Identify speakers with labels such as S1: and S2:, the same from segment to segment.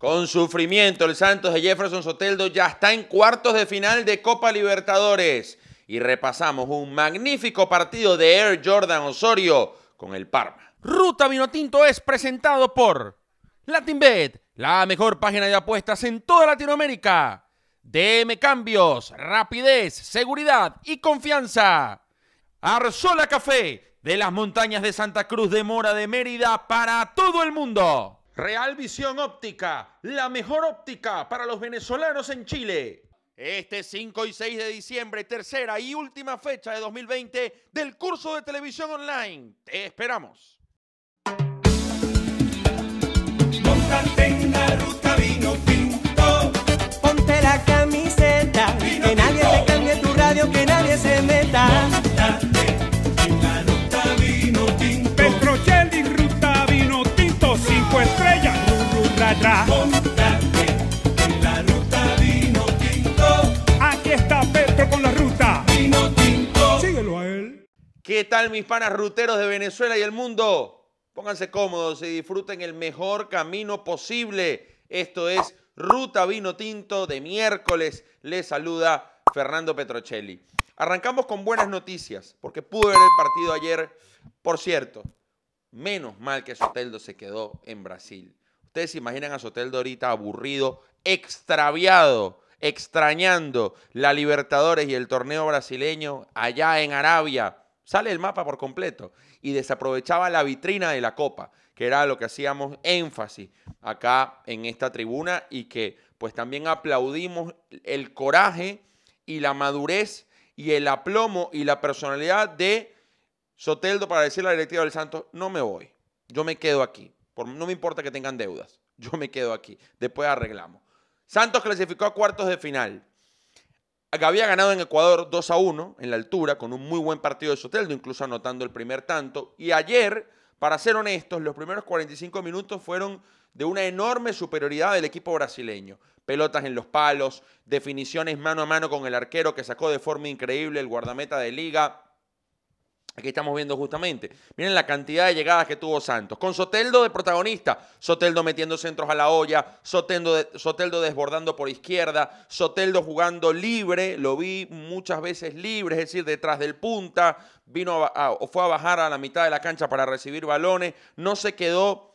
S1: Con sufrimiento, el Santos de Jefferson Soteldo ya está en cuartos de final de Copa Libertadores. Y repasamos un magnífico partido de Air Jordan Osorio con el Parma. Ruta Vinotinto es presentado por LatinBet, la mejor página de apuestas en toda Latinoamérica. DM Cambios, rapidez, seguridad y confianza. Arzola Café, de las montañas de Santa Cruz de Mora de Mérida para todo el mundo. Real Visión Óptica, la mejor óptica para los venezolanos en Chile. Este 5 y 6 de diciembre, tercera y última fecha de 2020 del curso de televisión online. Te esperamos. ruta vino Ponte la camiseta, que nadie te cambie tu radio, que nadie se meta. ¿Qué tal mis panas ruteros de Venezuela y el mundo? Pónganse cómodos y disfruten el mejor camino posible. Esto es Ruta Vino Tinto de miércoles. Les saluda Fernando Petrocelli. Arrancamos con buenas noticias, porque pude ver el partido ayer. Por cierto, menos mal que Soteldo se quedó en Brasil. Ustedes se imaginan a Soteldo ahorita aburrido, extraviado, extrañando la Libertadores y el torneo brasileño allá en Arabia Sale el mapa por completo y desaprovechaba la vitrina de la copa, que era lo que hacíamos énfasis acá en esta tribuna y que pues también aplaudimos el coraje y la madurez y el aplomo y la personalidad de Soteldo para decirle a la directiva del Santos, no me voy, yo me quedo aquí, por, no me importa que tengan deudas, yo me quedo aquí, después arreglamos. Santos clasificó a cuartos de final había ganado en Ecuador 2 a 1 en la altura, con un muy buen partido de Soteldo, incluso anotando el primer tanto. Y ayer, para ser honestos, los primeros 45 minutos fueron de una enorme superioridad del equipo brasileño. Pelotas en los palos, definiciones mano a mano con el arquero que sacó de forma increíble el guardameta de liga, Aquí estamos viendo justamente. Miren la cantidad de llegadas que tuvo Santos. Con Soteldo de protagonista. Soteldo metiendo centros a la olla. Soteldo, Soteldo desbordando por izquierda. Soteldo jugando libre. Lo vi muchas veces libre, es decir, detrás del punta. Vino o fue a bajar a la mitad de la cancha para recibir balones. No se quedó,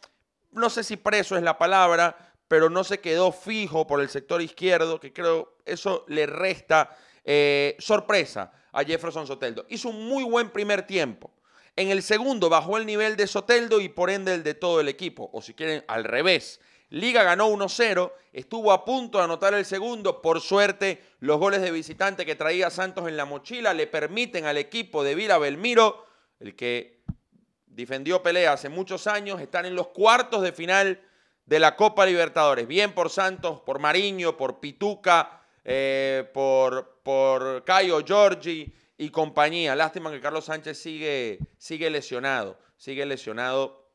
S1: no sé si preso es la palabra, pero no se quedó fijo por el sector izquierdo, que creo eso le resta eh, sorpresa a Jefferson Soteldo. Hizo un muy buen primer tiempo. En el segundo bajó el nivel de Soteldo y por ende el de todo el equipo, o si quieren al revés. Liga ganó 1-0, estuvo a punto de anotar el segundo, por suerte los goles de visitante que traía Santos en la mochila le permiten al equipo de Vila Belmiro, el que defendió pelea hace muchos años, estar en los cuartos de final de la Copa Libertadores. Bien por Santos, por Mariño, por Pituca, eh, por, por Caio Giorgi y compañía. Lástima que Carlos Sánchez sigue, sigue lesionado, sigue lesionado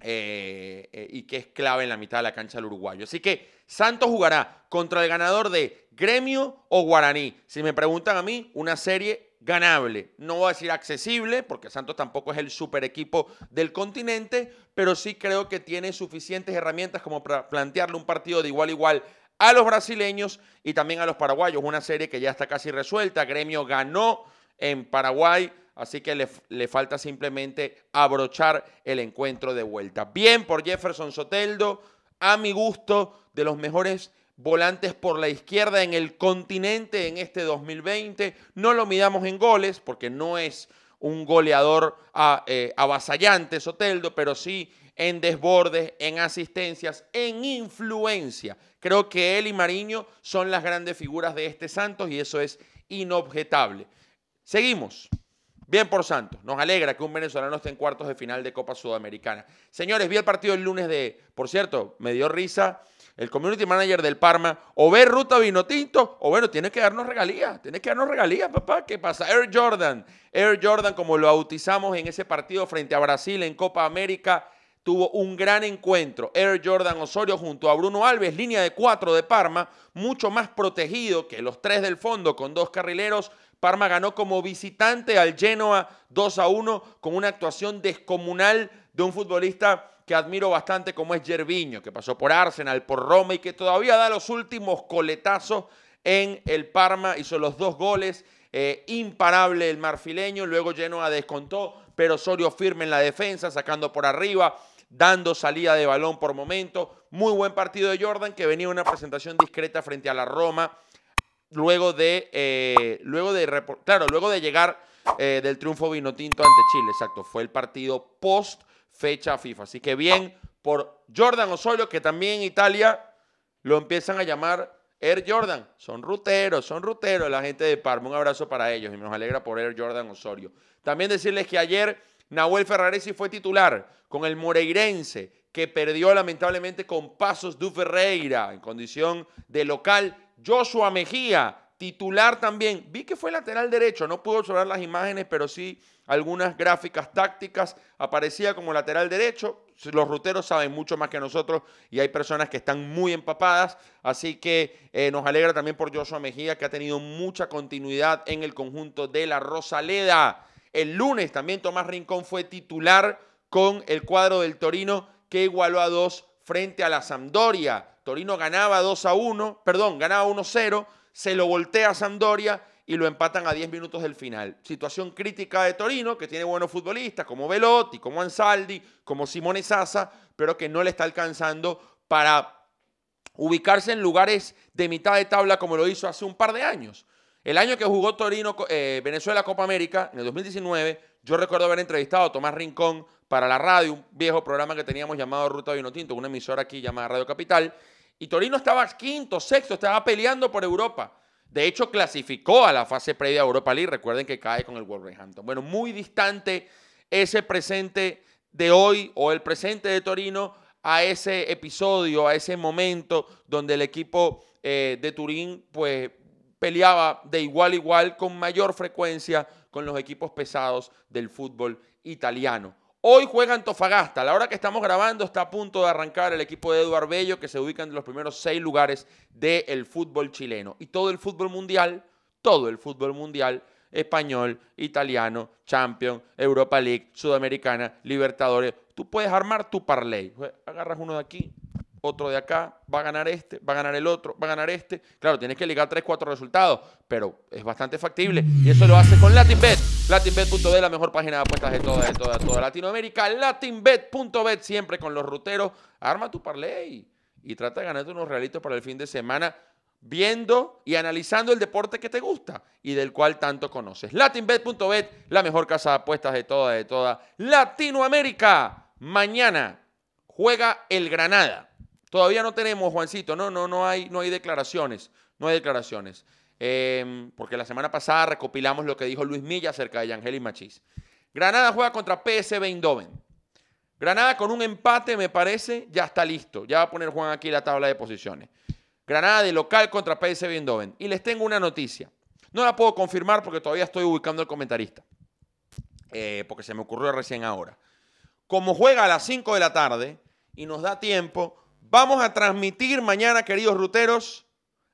S1: eh, eh, y que es clave en la mitad de la cancha del uruguayo. Así que Santos jugará contra el ganador de Gremio o Guaraní. Si me preguntan a mí, una serie ganable. No voy a decir accesible, porque Santos tampoco es el super equipo del continente, pero sí creo que tiene suficientes herramientas como para plantearle un partido de igual a igual a los brasileños y también a los paraguayos. Una serie que ya está casi resuelta. Gremio ganó en Paraguay, así que le, le falta simplemente abrochar el encuentro de vuelta. Bien por Jefferson Soteldo, a mi gusto, de los mejores volantes por la izquierda en el continente en este 2020. No lo midamos en goles, porque no es un goleador ah, eh, avasallante Soteldo, pero sí en desbordes, en asistencias, en influencia. Creo que él y Mariño son las grandes figuras de este Santos y eso es inobjetable. Seguimos. Bien por Santos. Nos alegra que un venezolano esté en cuartos de final de Copa Sudamericana. Señores, vi el partido el lunes de, por cierto, me dio risa el community manager del Parma. O ve ruta vino tinto, o bueno, tiene que darnos regalías. Tiene que darnos regalías, papá. ¿Qué pasa? Air Jordan. Air Jordan, como lo bautizamos en ese partido frente a Brasil en Copa América tuvo un gran encuentro. Air Jordan Osorio junto a Bruno Alves, línea de cuatro de Parma, mucho más protegido que los tres del fondo con dos carrileros. Parma ganó como visitante al Genoa 2 a 1 con una actuación descomunal de un futbolista que admiro bastante como es Gervinho, que pasó por Arsenal, por Roma y que todavía da los últimos coletazos en el Parma, hizo los dos goles, eh, imparable el marfileño, luego Genoa descontó, pero Osorio firme en la defensa, sacando por arriba, dando salida de balón por momento. Muy buen partido de Jordan, que venía una presentación discreta frente a la Roma, luego de, eh, luego de, claro, luego de llegar eh, del triunfo vinotinto ante Chile, exacto, fue el partido post fecha FIFA. Así que bien por Jordan Osorio, que también Italia lo empiezan a llamar Air Jordan, son ruteros, son ruteros la gente de Parma. Un abrazo para ellos y nos alegra por Air Jordan Osorio. También decirles que ayer Nahuel Ferraresi fue titular con el Moreirense, que perdió lamentablemente con Pasos de Ferreira en condición de local. Joshua Mejía, titular también. Vi que fue lateral derecho, no pude observar las imágenes, pero sí algunas gráficas tácticas, aparecía como lateral derecho. Los ruteros saben mucho más que nosotros y hay personas que están muy empapadas, así que eh, nos alegra también por Joshua Mejía, que ha tenido mucha continuidad en el conjunto de la Rosaleda. El lunes también Tomás Rincón fue titular con el cuadro del Torino, que igualó a dos frente a la Sampdoria. Torino ganaba 2 a 1, perdón, ganaba 1 0, se lo voltea a Sampdoria y lo empatan a 10 minutos del final. Situación crítica de Torino, que tiene buenos futbolistas como Velotti, como Ansaldi, como Simone Sasa, pero que no le está alcanzando para ubicarse en lugares de mitad de tabla como lo hizo hace un par de años. El año que jugó Torino eh, Venezuela Copa América, en el 2019, yo recuerdo haber entrevistado a Tomás Rincón para la radio, un viejo programa que teníamos llamado Ruta tinto una emisora aquí llamada Radio Capital, y Torino estaba quinto, sexto, estaba peleando por Europa. De hecho, clasificó a la fase previa a Europa League. Recuerden que cae con el Wolverhampton. Bueno, muy distante ese presente de hoy o el presente de Torino a ese episodio, a ese momento donde el equipo eh, de Turín pues peleaba de igual a igual con mayor frecuencia con los equipos pesados del fútbol italiano. Hoy juega Antofagasta. A la hora que estamos grabando está a punto de arrancar el equipo de Eduardo Bello, que se ubica en los primeros seis lugares del fútbol chileno. Y todo el fútbol mundial, todo el fútbol mundial, español, italiano, champion, Europa League, Sudamericana, Libertadores. Tú puedes armar tu parlay. Agarras uno de aquí, otro de acá, va a ganar este, va a ganar el otro, va a ganar este. Claro, tienes que ligar 3, cuatro resultados, pero es bastante factible. Y eso lo hace con LatinBet. Latinbet.bet, la mejor página de apuestas de toda, de toda, toda Latinoamérica. Latinbet.bet, siempre con los ruteros. Arma tu parlay y trata de ganarte unos realitos para el fin de semana viendo y analizando el deporte que te gusta y del cual tanto conoces. Latinbet.bet, la mejor casa de apuestas de toda, de toda Latinoamérica. Mañana juega el Granada. Todavía no tenemos, Juancito, no, no, no hay, no hay declaraciones, no hay declaraciones. Em, porque la semana pasada recopilamos lo que dijo Luis Milla acerca de Yangel y Machís. Granada juega contra PSV Eindhoven. Granada con un empate, me parece, ya está listo. Ya va a poner Juan aquí la tabla de posiciones. Granada de local contra PSV Eindhoven. Y les tengo una noticia. No la puedo confirmar porque todavía estoy ubicando al comentarista. Eh, porque se me ocurrió recién ahora. Como juega a las 5 de la tarde y nos da tiempo, vamos a transmitir mañana, queridos ruteros,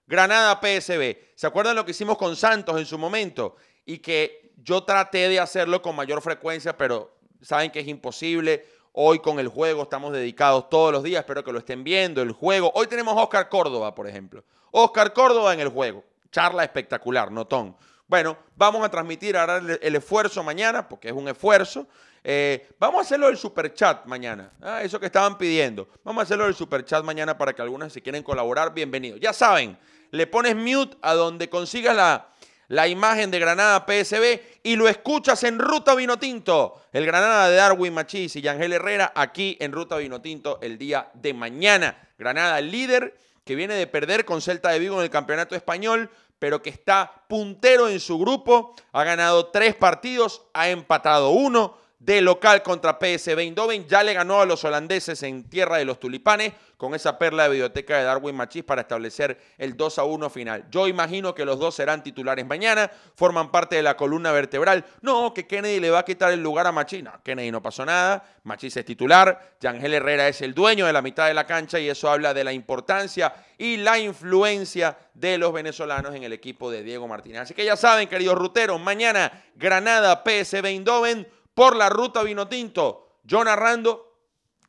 S1: Granada PSB. ¿Se acuerdan lo que hicimos con Santos en su momento? Y que yo traté de hacerlo con mayor frecuencia, pero saben que es imposible. Hoy con el juego estamos dedicados todos los días, espero que lo estén viendo, el juego. Hoy tenemos Oscar Córdoba, por ejemplo. Oscar Córdoba en el juego. Charla espectacular, notón. Bueno, vamos a transmitir ahora el, esfuerzo mañana, porque es un esfuerzo. Eh, vamos a hacerlo del chat mañana. Ah, eso que estaban pidiendo. Vamos a hacerlo del superchat mañana para que algunas, se quieren colaborar, bienvenidos. Ya saben, le pones mute a donde consigas la, la imagen de Granada PSB y lo escuchas en Ruta Vinotinto. El Granada de Darwin Machís y Yangel Herrera aquí en Ruta Vinotinto el día de mañana. Granada líder que viene de perder con Celta de Vigo en el Campeonato Español, pero que está puntero en su grupo, ha ganado tres partidos, ha empatado uno, de local contra PSV Eindhoven. Ya le ganó a los holandeses en Tierra de los Tulipanes con esa perla de biblioteca de Darwin Machis para establecer el 2 a 1 final. Yo imagino que los dos serán titulares mañana, forman parte de la columna vertebral. No, que Kennedy le va a quitar el lugar a Machís. No, Kennedy no pasó nada. Machís es titular. Yangel Herrera es el dueño de la mitad de la cancha y eso habla de la importancia y la influencia de los venezolanos en el equipo de Diego Martínez. Así que ya saben, queridos ruteros, mañana Granada PSV Eindhoven por la ruta vino tinto, Yo narrando,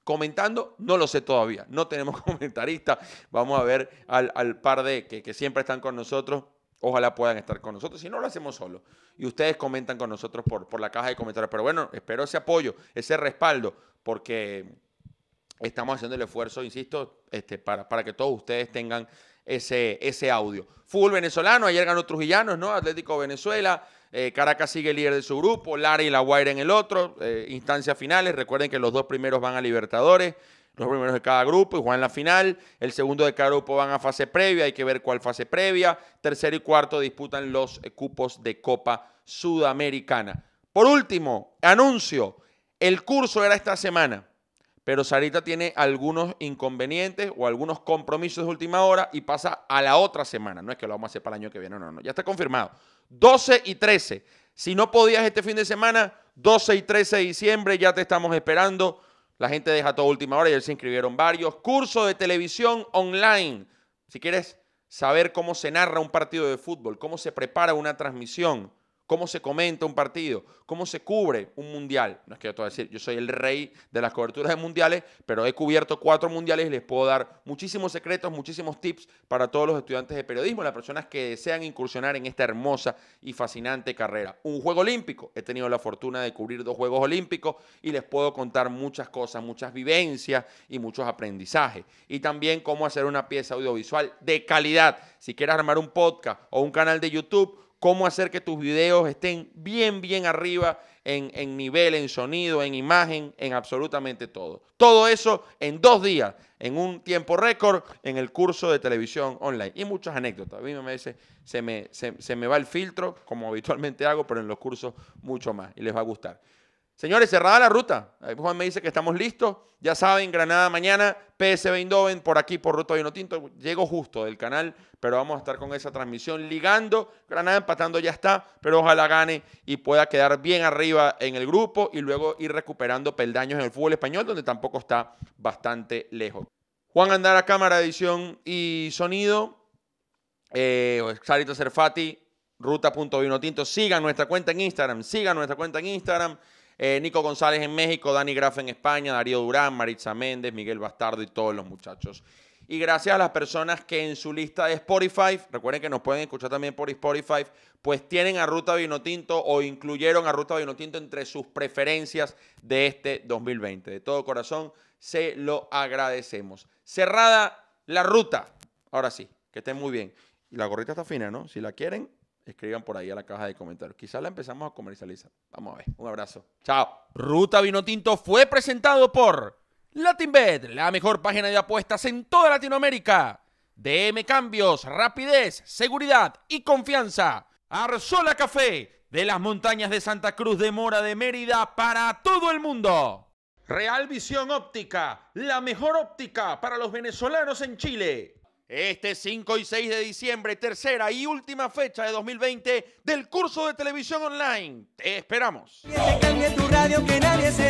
S1: comentando, no lo sé todavía. No tenemos comentarista. Vamos a ver al, par de que, siempre están con nosotros. Ojalá puedan estar con nosotros. Si no, lo hacemos solo. Y ustedes comentan con nosotros por, la caja de comentarios. Pero bueno, espero ese apoyo, ese respaldo, porque estamos haciendo el esfuerzo, insisto, este, para, que todos ustedes tengan ese, ese audio. Fútbol venezolano, ayer ganó Trujillanos, ¿no? Atlético Venezuela. Eh, Caracas sigue líder de su grupo, Lara y La Guaira en el otro, eh, instancias finales. Recuerden que los dos primeros van a Libertadores, los primeros de cada grupo y juegan la final. El segundo de cada grupo van a fase previa, hay que ver cuál fase previa. Tercero y cuarto disputan los cupos de Copa Sudamericana. Por último, anuncio, el curso era esta semana pero Sarita tiene algunos inconvenientes o algunos compromisos de última hora y pasa a la otra semana. No es que lo vamos a hacer para el año que viene, no, no, Ya está confirmado. 12 y 13. Si no podías este fin de semana, 12 y 13 de diciembre, ya te estamos esperando. La gente deja todo última hora, ya se inscribieron varios. Curso de televisión online. Si quieres saber cómo se narra un partido de fútbol, cómo se prepara una transmisión, cómo se comenta un partido, cómo se cubre un mundial. No es que yo te voy decir, yo soy el rey de las coberturas de mundiales, pero he cubierto cuatro mundiales y les puedo dar muchísimos secretos, muchísimos tips para todos los estudiantes de periodismo, las personas que desean incursionar en esta hermosa y fascinante carrera. Un juego olímpico, he tenido la fortuna de cubrir dos Juegos Olímpicos y les puedo contar muchas cosas, muchas vivencias y muchos aprendizajes. Y también cómo hacer una pieza audiovisual de calidad. Si quieres armar un podcast o un canal de YouTube, cómo hacer que tus videos estén bien, bien arriba en, nivel, en sonido, en imagen, en absolutamente todo. Todo eso en dos días, en un tiempo récord, en el curso de televisión online. Y muchas anécdotas. A mí me dice, se me, se me va el filtro, como habitualmente hago, pero en los cursos mucho más. Y les va a gustar. Señores, cerrada la ruta. Juan me dice que estamos listos. Ya saben, Granada mañana, PSV Eindhoven, por aquí, por Ruta Tinto. Llego justo del canal, pero vamos a estar con esa transmisión ligando. Granada empatando ya está, pero ojalá gane y pueda quedar bien arriba en el grupo y luego ir recuperando peldaños en el fútbol español, donde tampoco está bastante lejos. Juan a cámara, edición y sonido. Eh, Sarito Serfati, ruta.vinotinto. Sigan nuestra cuenta en Instagram, sigan nuestra cuenta en Instagram. Eh, Nico González en México, Dani Graf en España, Darío Durán, Maritza Méndez, Miguel Bastardo y todos los muchachos. Y gracias a las personas que en su lista de Spotify, recuerden que nos pueden escuchar también por Spotify, pues tienen a Ruta Vinotinto o incluyeron a Ruta Tinto entre sus preferencias de este 2020. De todo corazón, se lo agradecemos. Cerrada la ruta. Ahora sí, que estén muy bien. Y la gorrita está fina, ¿no? Si la quieren, escriban por ahí a la caja de comentarios. Quizás la empezamos a comercializar. Vamos a ver. Un abrazo. Chao. Ruta Vino Tinto fue presentado por LatinBet, la mejor página de apuestas en toda Latinoamérica. DM Cambios, rapidez, seguridad y confianza. Arzola Café, de las montañas de Santa Cruz de Mora de Mérida para todo el mundo. Real Visión Óptica, la mejor óptica para los venezolanos en Chile. Este 5 y 6 de diciembre, tercera y última fecha de 2020 del curso de televisión online. Te esperamos. Que